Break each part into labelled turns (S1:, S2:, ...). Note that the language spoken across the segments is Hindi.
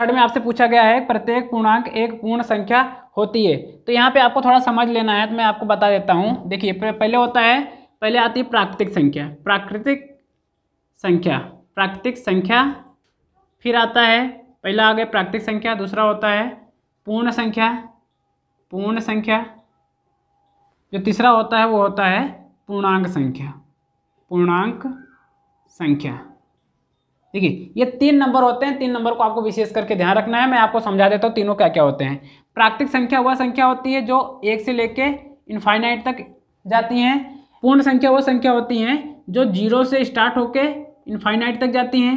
S1: थर्ड में आपसे पूछा गया है प्रत्येक पूर्णांक एक पूर्ण संख्या होती है तो यहाँ पे आपको थोड़ा समझ लेना है तो मैं आपको बता देता हूँ देखिए पहले होता है पहले आती है प्राकृतिक संख्या प्राकृतिक संख्या प्राकृतिक संख्या फिर आता है पहला आ गया प्राकृतिक संख्या दूसरा होता है पूर्ण संख्या पूर्ण संख्या जो तीसरा होता है वो होता है पूर्णांक संख्या पूर्णांक संख्या देखिए ये तीन नंबर होते हैं तीन नंबर को आपको विशेष करके ध्यान रखना है मैं आपको समझा देता हूँ तीनों क्या क्या होते हैं प्राकृतिक संख्या वह संख्या होती है जो एक से लेके इन्फाइनाइट तक जाती हैं पूर्ण संख्या वह संख्या होती हैं जो जीरो से स्टार्ट होकर इन्फाइनाइट तक जाती हैं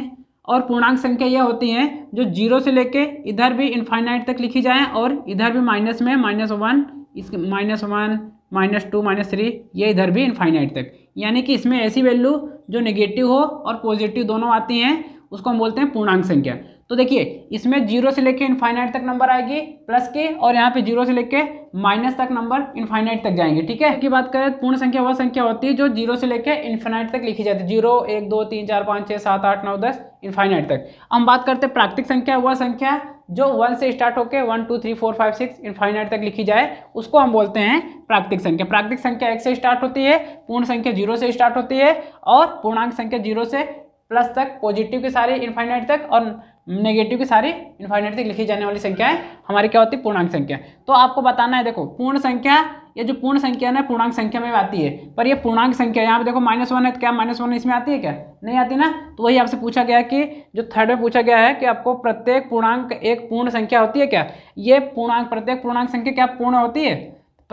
S1: और पूर्णांक संख्या यह होती हैं जो जीरो से लेके इधर भी इन्फाइनाइट तक लिखी जाएँ और इधर भी माइनस में माइनस वन इस minus one minus two minus three ये इधर भी इन्फाइनाइट तक यानी कि इसमें ऐसी वैल्यू जो नेगेटिव हो और पॉजिटिव दोनों आती हैं उसको हम बोलते हैं पूर्णांक संख्या तो देखिए इसमें जीरो से लेके इनफाइनाइट तक नंबर आएगी प्लस के और यहाँ पे जीरो से लेके माइनस तक नंबर इनफाइनाइट तक जाएंगे ठीक है की बात करें पूर्ण संख्या वह संख्या होती है जो जीरो से लेके इन्फाइनाइट तक लिखी जाती है जीरो एक दो तीन चार पाँच छः सात आठ नौ दस इन्फाइनाइट तक हम बात करते हैं प्राकृतिक संख्या वह संख्या जो वन से स्टार्ट होकर one two three four five six infinite तक लिखी जाए उसको हम बोलते हैं प्राकृतिक संख्या प्राकृतिक संख्या एक से स्टार्ट होती है पूर्ण संख्या जीरो से स्टार्ट होती है और पूर्णांक संख्या जीरो से प्लस तक पॉजिटिव के सारे इन्फाइनाइट तक और नेगेटिव की सारी इन्फाइनेट तक लिखी जाने वाली संख्याएं हमारी क्या होती है पूर्णांक संख्या तो आपको बताना है देखो पूर्ण संख्या ये जो पूर्ण संख्या ना पूर्णांक संख्या में आती है पर ये पूर्णांक संख्या यहाँ पे देखो माइनस वन है तो क्या माइनस वन इसमें आती है क्या नहीं आती ना तो वही आपसे पूछा गया कि जो थर्ड में पूछा गया है कि आपको प्रत्येक पूर्णांक एक पूर्ण संख्या होती है क्या ये पूर्णांक प्रत्येक पूर्णांक संख्या क्या पूर्ण होती है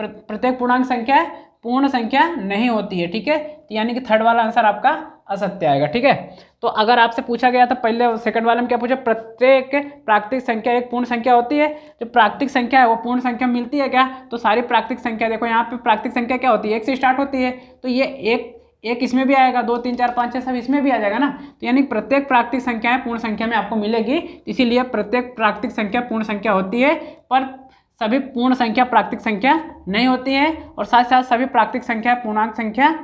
S1: प्रत्येक पूर्णांक संख्या पूर्ण संख्या नहीं होती है ठीक है तो यानी कि थर्ड वाला आंसर आपका असत्य आएगा ठीक है तो अगर आपसे पूछा गया था पहले सेकंड वाले में क्या पूछा प्रत्येक प्राकृतिक संख्या एक पूर्ण संख्या होती है जो प्राकृतिक संख्या है वो पूर्ण संख्या मिलती है क्या तो सारी प्राकृतिक संख्या देखो यहाँ पे प्राकृतिक संख्या क्या होती है एक से स्टार्ट होती है तो ये एक एक इसमें भी आएगा दो तीन चार पाँच छः सब इसमें भी आ जाएगा ना तो यानी प्रत्येक प्राकृतिक संख्याएँ पूर्ण संख्या में आपको मिलेगी इसीलिए प्रत्येक प्राकृतिक संख्या पूर्ण संख्या होती है पर सभी पूर्ण संख्या प्राकृतिक संख्या नहीं होती है और साथ साथ सभी प्राकृतिक संख्या पूर्णांक संख्या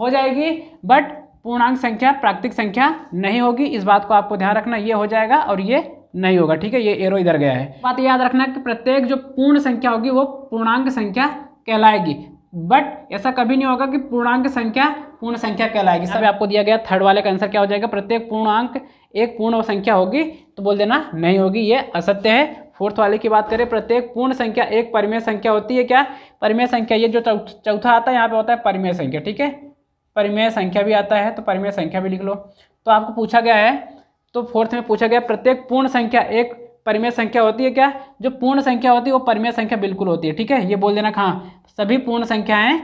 S1: हो जाएगी बट पूर्णांक संख्या प्राकृतिक संख्या नहीं होगी इस बात को आपको ध्यान रखना ये हो जाएगा और ये नहीं होगा ठीक है ये एरो इधर गया है बात याद रखना कि प्रत्येक जो पूर्ण संख्या होगी वो पूर्णांक संख्या कहलाएगी बट ऐसा कभी नहीं होगा कि पूर्णांक संख्या पूर्ण संख्या कहलाएगी सब आपको दिया गया थर्ड वाले का आंसर क्या हो जाएगा प्रत्येक पूर्णांक एक पूर्ण संख्या होगी तो बोल देना नहीं होगी ये असत्य है फोर्थ वाले की बात करें प्रत्येक पूर्ण संख्या एक परिमेय संख्या होती है क्या परिमेय संख्या ये जो चौथा आता है यहाँ पे होता है परिमेय संख्या ठीक है परिमेय संख्या भी आता है तो परिमेय संख्या भी लिख लो तो आपको पूछा गया है तो फोर्थ में पूछा गया प्रत्येक पूर्ण संख्या एक परिमेय संख्या होती है क्या जो पूर्ण संख्या होती है वो परिमेय संख्या बिल्कुल होती है ठीक है ये बोल देना कहाँ सभी पूर्ण संख्याएं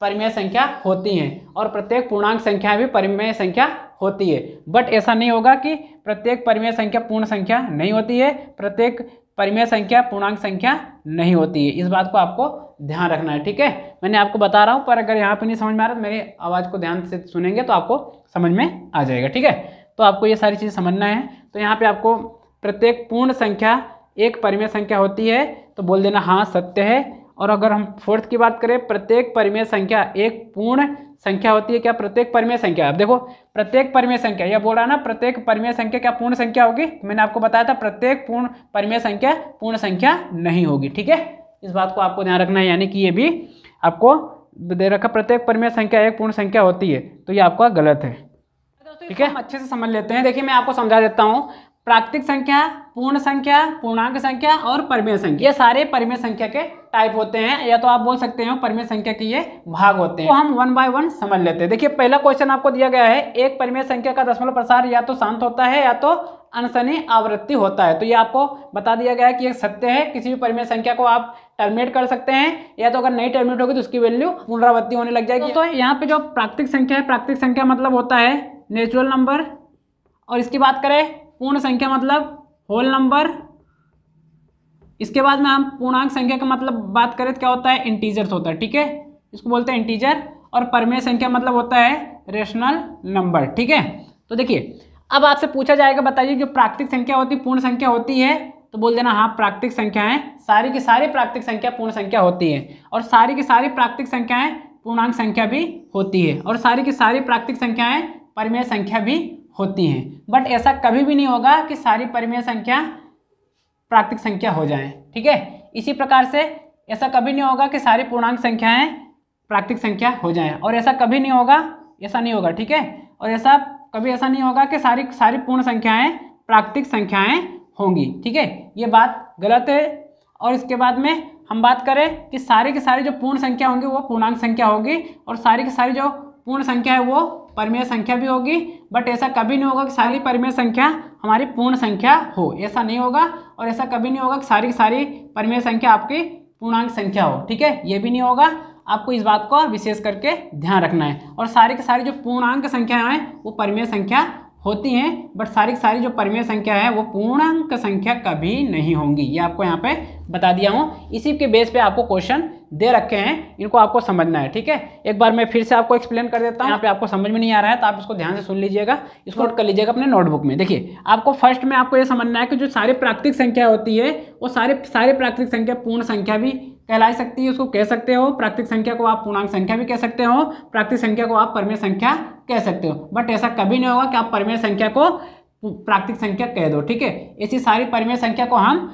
S1: परिमेय संख्या होती हैं और प्रत्येक पूर्णांक संख्या भी परिमेय संख्या होती है बट ऐसा नहीं होगा कि प्रत्येक परिमेय संख्या पूर्ण संख्या नहीं होती है प्रत्येक परिमेय संख्या पूर्णांक संख्या नहीं होती है इस बात को आपको ध्यान रखना है ठीक है मैंने आपको बता रहा हूँ पर अगर यहाँ पर नहीं समझ में आ रहा तो मेरी आवाज़ को ध्यान से सुनेंगे तो आपको समझ में आ जाएगा ठीक है तो आपको ये सारी चीज़ें समझना है तो यहाँ पर आपको प्रत्येक पूर्ण संख्या एक परिमेय संख्या होती है तो बोल देना हाँ सत्य है और अगर हम फोर्थ की बात करें प्रत्येक परिमेय संख्या एक पूर्ण संख्या होती है क्या प्रत्येक परिमेय संख्या अब देखो प्रत्येक परिमेय संख्या यह बोल रहा है ना प्रत्येक परिमेय संख्या क्या पूर्ण संख्या होगी मैंने आपको बताया था प्रत्येक पूर्ण परिमेय संख्या पूर्ण संख्या नहीं होगी ठीक है इस बात को आपको ध्यान रखना है यानी कि ये भी आपको दे रखा प्रत्येक परिमेय संख्या एक पूर्ण संख्या होती है तो ये आपका गलत है अच्छा, तो ठीक है अच्छे से समझ लेते हैं देखिए मैं आपको समझा देता हूँ प्राकृतिक संख्या पूर्ण संख्या पूर्णांक संख्या और परिमेय संख्या ये सारे परिमेय संख्या के टाइप होते हैं या तो आप बोल सकते हैं परिमेय संख्या के ये भाग होते हैं तो हम वन बाय वन समझ लेते हैं देखिए पहला क्वेश्चन आपको दिया गया है एक परिमेय संख्या का दशमलव प्रसार या तो शांत होता है या तो अनसनी आवृत्ति होता है तो ये आपको बता दिया गया है कि एक सत्य है किसी भी परिमेय संख्या को आप टर्मिनेट कर सकते हैं या तो अगर नहीं टर्मिनेट होगी तो उसकी वैल्यू पुनरावृत्ति होने लग जाएगी तो यहाँ पे जो प्राकृतिक संख्या है प्राकृतिक संख्या मतलब होता है नेचुरल नंबर और इसकी बात करें पूर्ण संख्या मतलब होल नंबर इसके बाद में हम पूर्णांक संख्या का मतलब बात करें तो क्या होता है इंटीजर्स होता है ठीक है इसको बोलते हैं इंटीजर और परमेय संख्या मतलब होता है रेशनल नंबर ठीक है तो देखिए अब आपसे पूछा जाएगा बताइए जो प्राकृतिक संख्या होती है पूर्ण संख्या होती है तो बोल देना हाँ प्राकृतिक संख्याएं सारी की सारी प्राकृतिक संख्या पूर्ण संख्या होती है और सारी की सारी प्राकृतिक संख्याएं पूर्णांक संख्या भी होती है और सारी की सारी प्राकृतिक संख्याएं परिमेय संख्या भी होती हैं बट ऐसा कभी भी नहीं होगा कि सारी परिमेय संख्या प्राकृतिक संख्या हो जाएं ठीक है इसी प्रकार से ऐसा कभी नहीं होगा कि सारी पूर्णांक संख्याएं प्राकृतिक संख्या हो जाएं और ऐसा कभी नहीं होगा ऐसा नहीं होगा ठीक है और ऐसा कभी ऐसा नहीं होगा कि सारी सारी पूर्ण संख्याएं प्राकृतिक संख्याएं होंगी ठीक है ये बात गलत है और इसके बाद में हम बात करें कि सारी की सारी जो पूर्ण संख्या होंगी वो पूर्णांक संख्या होगी और सारी की सारी जो पूर्ण संख्या है वो परिमेय संख्या भी होगी बट ऐसा कभी नहीं होगा कि सारी परिमेय संख्या हमारी पूर्ण संख्या हो ऐसा नहीं होगा और ऐसा कभी नहीं होगा कि सारी सारी परिमेय संख्या आपकी पूर्णांक संख्या हो ठीक है ये भी नहीं होगा आपको इस बात को विशेष करके ध्यान रखना है और सारी के सारी जो पूर्णांक संख्याएं हैं वो परिमेय संख्या होती हैं बट सारी की सारी जो परिमेय संख्या है वो पूर्णांक संख्या कभी नहीं होंगी ये आपको यहाँ पे बता दिया हूँ इसी के बेस पे आपको क्वेश्चन दे रखे हैं इनको आपको समझना है ठीक है एक बार मैं फिर से आपको एक्सप्लेन कर देता हूँ यहाँ पे आपको समझ में नहीं आ रहा है तो आप इसको ध्यान से सुन लीजिएगा इसको नोट हाँ। कर लीजिएगा अपने नोटबुक में देखिए आपको फर्स्ट में आपको ये समझना है कि जो सारी प्राकृतिक संख्या होती है वो सारे सारे प्राकृतिक संख्या पूर्ण संख्या भी कहलाई सकती है उसको कह सकते हो प्राकृतिक संख्या को आप पूर्णांक संख्या भी कह सकते हो प्राकृतिक संख्या को आप परमेय संख्या कह सकते हो बट ऐसा कभी नहीं होगा कि आप परमेय संख्या को प्राकृतिक संख्या कह दो ठीक है ऐसी सारी परमेय संख्या को हम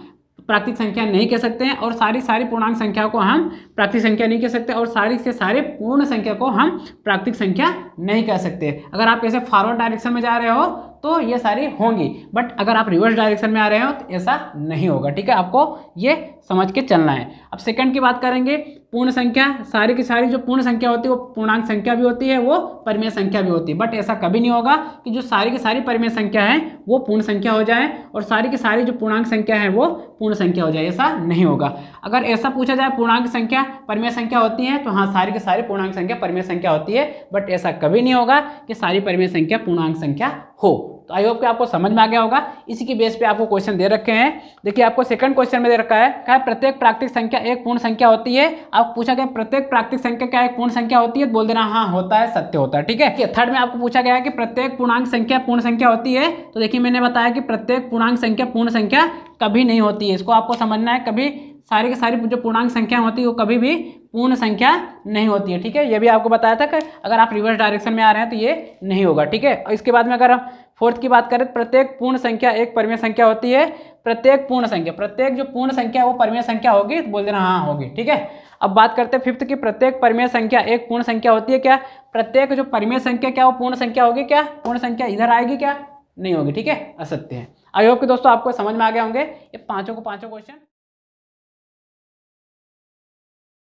S1: प्राकृतिक संख्या नहीं कह सकते हैं और सारी सारी पूर्णांक संख्या को हम प्राकृतिक संख्या नहीं कह सकते और सारी से सारे पूर्ण संख्या को हम प्राकृतिक संख्या नहीं कह सकते अगर आप ऐसे फॉरवर्ड डायरेक्शन में जा रहे हो तो ये सारी होंगी बट अगर आप रिवर्स डायरेक्शन में आ रहे हो तो ऐसा नहीं होगा ठीक है आपको ये समझ के चलना है अब सेकंड की बात करेंगे पूर्ण संख्या सारी की सारी जो पूर्ण संख्या होती है वो पूर्णांक संख्या भी होती है वो परिमेय संख्या भी होती है बट ऐसा कभी नहीं होगा कि जो सारी की सारी परिमेय संख्या है वो पूर्ण संख्या हो जाए और सारी की सारी जो पूर्णांक संख्या है वो पूर्ण संख्या हो जाए ऐसा नहीं होगा अगर ऐसा पूछा जाए पूर्णांक संख्या संख्या परिमेय संख्या होती है तो हाँ सारी की सारी पूर्णांक संख्या परिमेय संख्या होती है बट ऐसा कभी नहीं होगा कि सारी परिमेय संख्या पूर्णांक संख्या हो तो आई होप कि आपको समझ में आ गया होगा इसी के बेस पे आपको क्वेश्चन दे रखे हैं देखिए आपको सेकंड क्वेश्चन में दे रखा है क्या प्रत्येक प्राकृतिक संख्या एक पूर्ण संख्या होती है आप पूछा गया प्रत्येक प्राकृतिक संख्या क्या एक पूर्ण संख्या होती है तो बोल देना हाँ होता है सत्य होता है ठीक है थर्ड में आपको पूछा गया कि प्रत्येक पूर्णांक संख्या पूर्ण संख्या होती है तो देखिए मैंने बताया कि प्रत्येक पूर्णांक संख्या पूर्ण संख्या कभी नहीं होती है इसको आपको समझना है कभी सारी की सारी जो पूर्णांक संख्या होती है वो कभी भी पूर्ण संख्या नहीं होती है ठीक है ये भी आपको बताया था कि अगर आप रिवर्स डायरेक्शन में आ रहे हैं तो ये नहीं होगा ठीक है और इसके बाद में अगर हम फोर्थ की बात करें तो प्रत्येक पूर्ण संख्या एक परिमेय संख्या होती है प्रत्येक पूर्ण संख्या प्रत्येक जो पूर्ण संख्या वो परिमेय संख्या होगी तो बोल देना हाँ होगी ठीक है अब बात करते हैं फिफ्थ की प्रत्येक परिमेय संख्या एक पूर्ण संख्या होती है क्या प्रत्येक जो परिमेय संख्या क्या वो पूर्ण संख्या होगी क्या पूर्ण संख्या इधर आएगी क्या नहीं होगी ठीक है असत्य है आई होप कि दोस्तों आपको समझ में आ गए होंगे ये पाँचों को पाँचों क्वेश्चन